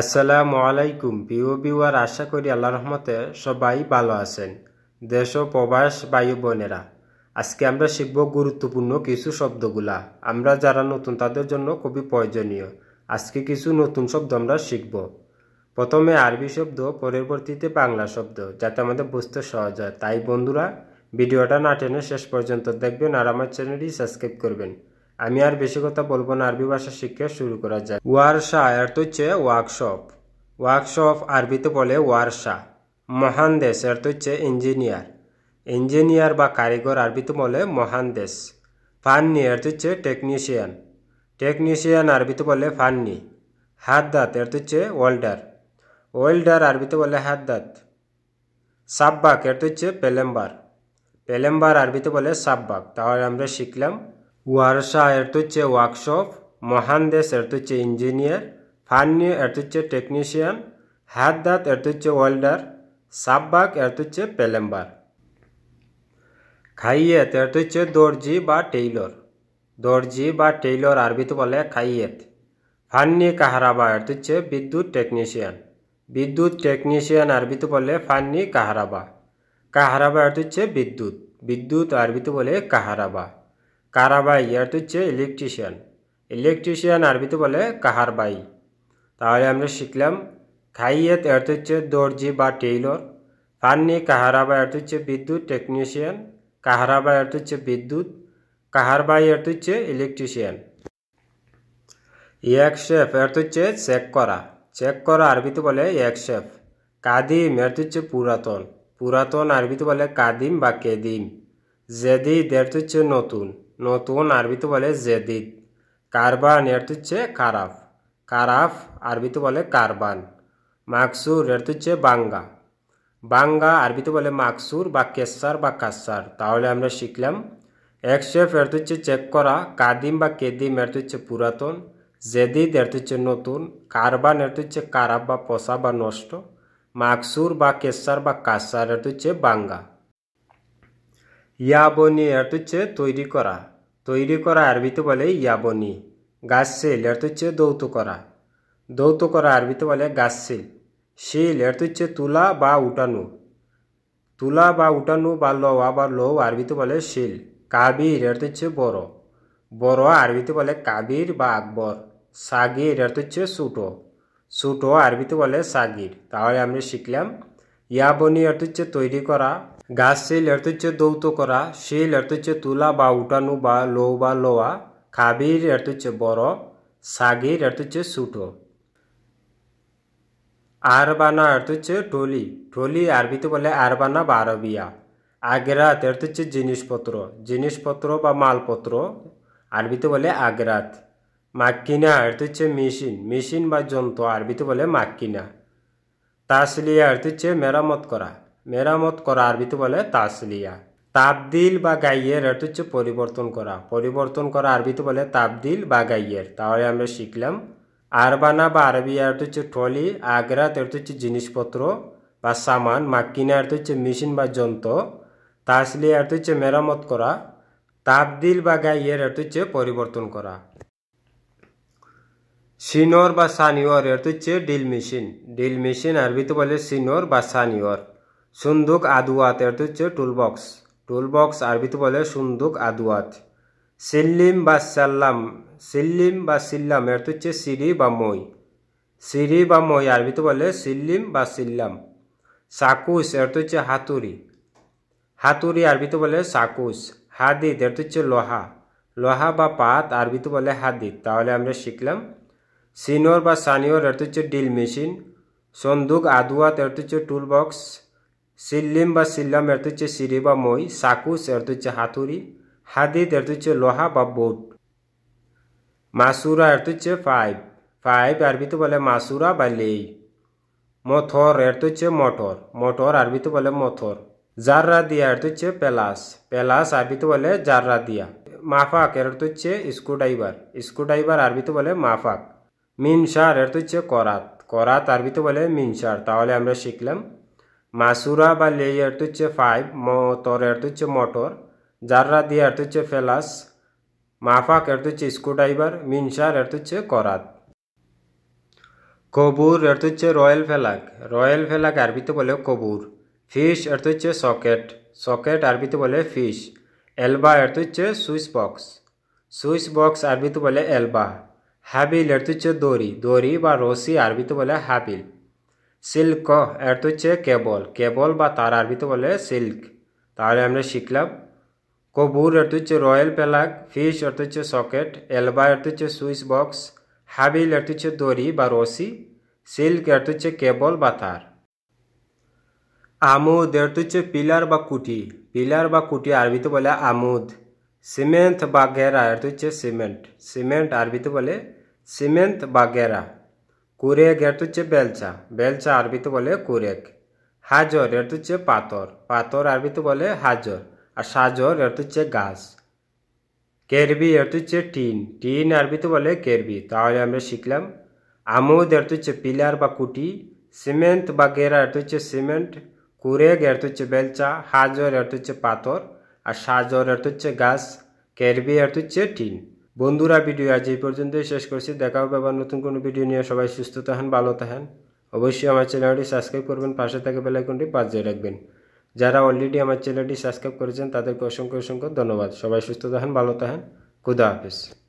আসসালামু আলাইকুম প্রিয় আর আশা করি আল্লাহ রহমতে সবাই ভালো আছেন দেশ ও প্রবাস বায়ু বোনেরা আজকে আমরা শিখব গুরুত্বপূর্ণ কিছু শব্দগুলা আমরা যারা নতুন তাদের জন্য খুবই প্রয়োজনীয় আজকে কিছু নতুন শব্দ আমরা শিখব প্রথমে আরবি শব্দ পরবর্তীতে বাংলা শব্দ যাতে আমাদের বুঝতে সহজ হয় তাই বন্ধুরা ভিডিওটা না টেনে শেষ পর্যন্ত দেখবেন আর আমার চ্যানেলটি সাবস্ক্রাইব করবেন আমি আর বেশি কথা বলবো না আরবি ভাষা শিক্ষা শুরু করা যায় ওয়ারশা এর হচ্ছে ওয়ার্কশপ ওয়ার্কশপ আরবিতে বলে ওয়ারশা দেশ এর হচ্ছে ইঞ্জিনিয়ার ইঞ্জিনিয়ার বা কারিগর আরবিতে বলে মহান দেশ ফান্নি এর হচ্ছে টেকনিশিয়ান টেকনিশিয়ান আরবিতে বলে ফান্নি হাত দাঁত এর হচ্ছে ওয়েল্ডার ওয়েল্ডার আরবিতে বলে হাত দাঁত সাব্বাক এর হচ্ছে পেলেম্বার পেলেম্বার আরবিতে বলে সাব্বাক তাহলে আমরা শিখলাম ওয়ারসা এরতুচ্ছে ওয়ার্কশপ মহান্দেশ এরতুচ্ছে ইঞ্জিনিয়ার ফান্নি এরতুচ্ছে টেকনিশিয়ান হাতদাত এরতুচ্ছে ওয়েল্ডার তো এরতুচ্ছে পেলেম্বার খাইয়েত এরতুচ্ছে দর্জি বা টেইলর দর্জি বা টেইলর আরবিতে বলে খাইয়েত ফান্নি কাহারাবা এরতুচ্ছে বিদ্যুৎ টেকনিশিয়ান বিদ্যুৎ টেকনিশিয়ান আরবিতে বলে ফান্নি কাহারাবা কাহারাবা এরতুচ্ছে বিদ্যুৎ বিদ্যুৎ আরবিতে বলে কাহারাবা কারাবাই এটা হচ্ছে ইলেকট্রিশিয়ান ইলেকট্রিশিয়ান আরবিতে বলে কাহারবাই তাহলে আমরা শিখলাম খাইয়েত এটা হচ্ছে দর্জি বা টেইলর ফান্নি কাহারাবা এটা হচ্ছে বিদ্যুৎ টেকনিশিয়ান কাহারাবা এটা হচ্ছে বিদ্যুৎ কাহারবাই তো হচ্ছে ইলেকট্রিশিয়ান ইয়াকশেফ এর হচ্ছে চেক করা চেক করা আরবিতে বলে ইয়াকশেফ কাদিম এর হচ্ছে পুরাতন পুরাতন আরবিতে বলে কাদিম বা কেদিম জেদিদ এর হচ্ছে নতুন নতুন আরবিতে বলে জেদিদ কারবান এর হচ্ছে কারাফ কারাফ আরবিতে বলে কারবান মাকসুর এর হচ্ছে বাঙ্গা বাঙ্গা আরবিতে বলে মাকসুর বা কেসার বা কাসার তাহলে আমরা শিখলাম একশেফ এর হচ্ছে চেক করা কাদিম বা কেদিম এর হচ্ছে পুরাতন জেদিদ এর হচ্ছে নতুন কারবান এর হচ্ছে কারাপ বা পশা বা নষ্ট মাকসুর বা কেসার বা কাসার এর হচ্ছে বাঙ্গা ইয়াবনি এর হচ্ছে তৈরি করা তৈরি করা আরবিতে বলে ইয়াবনি গাছশীল এর হচ্ছে দৌত করা দৌত করা আরবিতে বলে গাছ শিল এর হচ্ছে তুলা বা উটানু তুলা বা উটানু বা লওয়া বা লৌ আরবিতে বলে শিল কাবির এর হচ্ছে বড় বড় আরবিতে বলে কাবির বা আকবর সাগির এর হচ্ছে সুটো সুটো আরবিতে বলে সাগির তাহলে আমরা শিখলাম ইয়াবনি অর্থ হচ্ছে তৈরি করা গাছে এর্তচ্য দৌত করা শিল এর্তচ্য তুলা বা উঠানো বা লৌ বা লোয়া খাবির এর্তচ্য বড় সাগির এর্তচ্য সুটো আরবানা অর্থ হচ্ছে টলি টলি আরবিতে বলে আরবানা বা আরবিয়া আগ্রাত অর্থ হচ্ছে জিনিসপত্র জিনিসপত্র বা মালপত্র আরবিতে বলে আগ্রাত মাক্কিনা অর্থ হচ্ছে মেশিন মেশিন বা যন্ত্র আরবিতে বলে মাক্কিনা তাসলিয়া অর্থ হচ্ছে মেরামত করা মেরামত করা আরবিতে বলে তাসলিয়া তাবদিল বা গাইয়ের এটা হচ্ছে পরিবর্তন করা পরিবর্তন করা আরবিতে বলে তাবদিল বা গাইয়ের তাহলে আমরা শিখলাম আরবানা বা আরবি এটা হচ্ছে ট্রলি আগ্রা এটা হচ্ছে জিনিসপত্র বা সামান মাকিনা এটা হচ্ছে মেশিন বা যন্ত্র তাসলিয়া এটা হচ্ছে মেরামত করা তাবদিল বা গাইয়ের এটা হচ্ছে পরিবর্তন করা সিনোর বা সানিওর এটা হচ্ছে ডিল মেশিন ডিল মেশিন আরবিতে বলে সিনোর বা সানিওর সুন্দুক আদুয়াত এর হচ্ছে টুলবক্স টুলবক্স আরবিতে বলে সুন্দুক আদুয়াত সিল্লিম বা সাল্লাম সিল্লিম বা সিল্লাম এর হচ্ছে সিঁড়ি বা মই সিঁড়ি বা মই আরবিতে বলে সিল্লিম বা সিল্লাম সাকুস এর হচ্ছে হাতুড়ি হাতুড়ি আরবিতে বলে সাকুস হাদিদ এর হচ্ছে লোহা লোহা বা পাত আরবিতে বলে হাদিদ তাহলে আমরা শিখলাম সিনোর বা সানিওর এর হচ্ছে ড্রিল মেশিন সন্দুক আদুয়াত এর হচ্ছে টুলবক্স সিল্লিম বা সিল্লাম এর হচ্ছে সিঁড়ি বা মই সাকুস এর হচ্ছে হাতুড়ি হাদিদ এর হচ্ছে লোহা বা বোট মাসুরা এর হচ্ছে ফাইভ পাইপ আরবিতে বলে মাসুরা বা লেই মথর এর হচ্ছে মটর মটর আরবিতে বলে মথর জাররা দিয়া এর হচ্ছে পেলাস পেলাস আরবিতে বলে জাররা দিয়া মাফাক এর হচ্ছে স্ক্রুড্রাইভার স্ক্রুড্রাইভার আরবিতে বলে মাফাক মিনসার এর হচ্ছে করাত করাত আরবিতে বলে মিনসার তাহলে আমরা শিখলাম মাসুরা বা লেয়ারটি হচ্ছে পাইপ মতর এরটি হচ্ছে মোটর জাররা দিয়ে এরটি হচ্ছে ফেলাস মাফাক এরটি হচ্ছে স্ক্রুড্রাইভার মিনসার এরটি হচ্ছে করাত কবুর এরটি হচ্ছে রয়্যাল ফেলাক রয়্যাল ফেলাক আরবিতে বলে কবুর ফিশ এরটি হচ্ছে সকেট সকেট আরবিতে বলে ফিশ এলবা এরটি হচ্ছে সুইচ বক্স সুইচ বক্স আরবিতে বলে এলবা হাবিল এরটি হচ্ছে দড়ি দড়ি বা রসি আরবিতে বলে হাবিল সিল্ক এর তো হচ্ছে কেবল কেবল বা তার আরবিতে বলে সিল্ক তাহলে আমরা শিখলাম কবুর এর হচ্ছে রয়্যাল প্যালাক ফিশ এর হচ্ছে সকেট এলবা এর হচ্ছে সুইচ বক্স হাবিল এর হচ্ছে দড়ি বা রশি সিল্ক এর হচ্ছে কেবল বা তার আমুদ এর হচ্ছে পিলার বা কুটি পিলার বা কুটি আরবিতে বলে আমুদ সিমেন্ট বা গেরা এর হচ্ছে সিমেন্ট সিমেন্ট আরবিতে বলে সিমেন্ট বা গেরা কুরেক এটা হচ্ছে বেলচা বেলচা আরবিতে বলে কুরেক হাজর এটা হচ্ছে পাথর পাথর আরবিতে বলে হাজর আর সাজর এটা হচ্ছে গাছ কেরবি এটা হচ্ছে টিন টিন আরবিতে বলে কেরবি তাহলে আমরা শিখলাম আমোদ এটা হচ্ছে পিলার বা কুটি সিমেন্ট বা গেরা এটা হচ্ছে সিমেন্ট কুরেক এর হচ্ছে বেলচা হাজর এটা হচ্ছে পাথর আর সাজর এটা হচ্ছে গাছ কেরবি তো হচ্ছে টিন বন্ধুরা ভিডিও আজ এই পর্যন্তই শেষ করছি দেখা হবে আবার নতুন কোনো ভিডিও নিয়ে সবাই সুস্থ থাকেন ভালো থাকেন অবশ্যই আমার চ্যানেলটি সাবস্ক্রাইব করবেন পাশে থাকা বেলাইকনটি পাঁচে রাখবেন যারা অলরেডি আমার চ্যানেলটি সাবস্ক্রাইব করেছেন তাদেরকে অসংখ্য অসংখ্য ধন্যবাদ সবাই সুস্থ থাকেন ভালো থাকেন খুদা হাফিজ